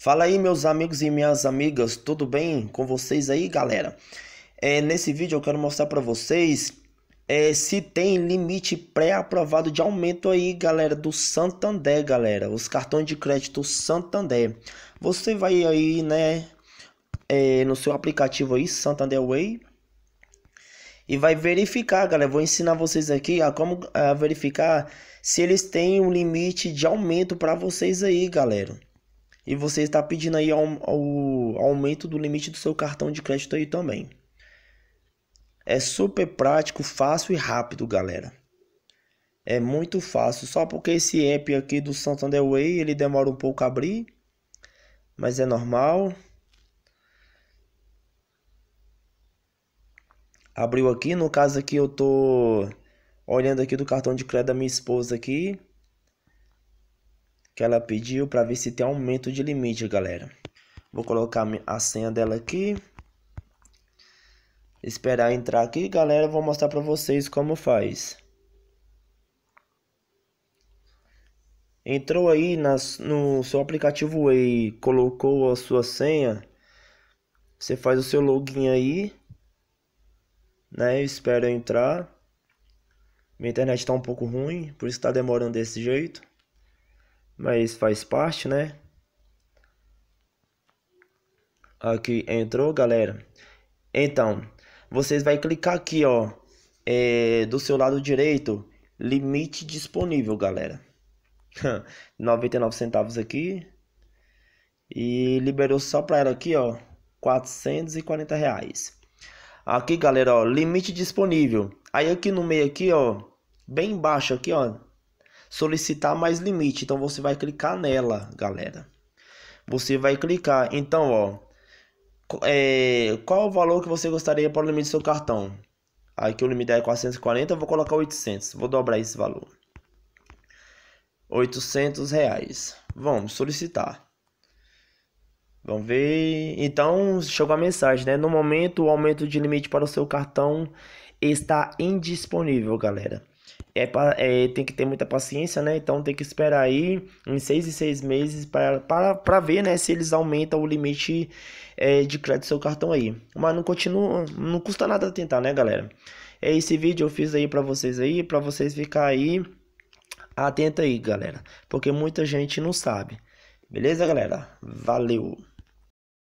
Fala aí, meus amigos e minhas amigas, tudo bem com vocês aí, galera? É, nesse vídeo eu quero mostrar para vocês é, se tem limite pré-aprovado de aumento aí, galera, do Santander, galera. Os cartões de crédito Santander. Você vai aí, né, é, no seu aplicativo aí, Santander Way. E vai verificar, galera. Vou ensinar vocês aqui a como a ah, verificar se eles têm um limite de aumento para vocês aí, galera e você está pedindo aí o aumento do limite do seu cartão de crédito aí também. É super prático, fácil e rápido, galera. É muito fácil, só porque esse app aqui do Santander Way, ele demora um pouco a abrir, mas é normal. Abriu aqui, no caso aqui eu tô olhando aqui do cartão de crédito da minha esposa aqui que ela pediu para ver se tem aumento de limite, galera. Vou colocar a senha dela aqui. Esperar entrar aqui, galera, vou mostrar para vocês como faz. Entrou aí nas, no seu aplicativo Way, colocou a sua senha. Você faz o seu login aí, né? Espera entrar. Minha internet tá um pouco ruim, por isso tá demorando desse jeito mas faz parte, né? Aqui entrou, galera. Então, vocês vai clicar aqui, ó, é, do seu lado direito, limite disponível, galera. 99 centavos aqui. E liberou só para ela aqui, ó, 440 reais. Aqui, galera, ó, limite disponível. Aí aqui no meio aqui, ó, bem embaixo aqui, ó, solicitar mais limite. Então você vai clicar nela, galera. Você vai clicar. Então, ó, é, qual o valor que você gostaria para o limite do seu cartão? Aqui o limite é 440, eu vou colocar 800. Vou dobrar esse valor. 800 reais. Vamos solicitar. Vamos ver. Então, chegou a mensagem, né? No momento, o aumento de limite para o seu cartão está indisponível, galera. É, é, tem que ter muita paciência, né? Então tem que esperar aí em seis e seis meses para ver né, se eles aumentam o limite é, de crédito do seu cartão aí. Mas não continua, não custa nada tentar, né, galera? É esse vídeo eu fiz aí para vocês aí, para vocês ficar aí atento aí, galera, porque muita gente não sabe. Beleza, galera? Valeu.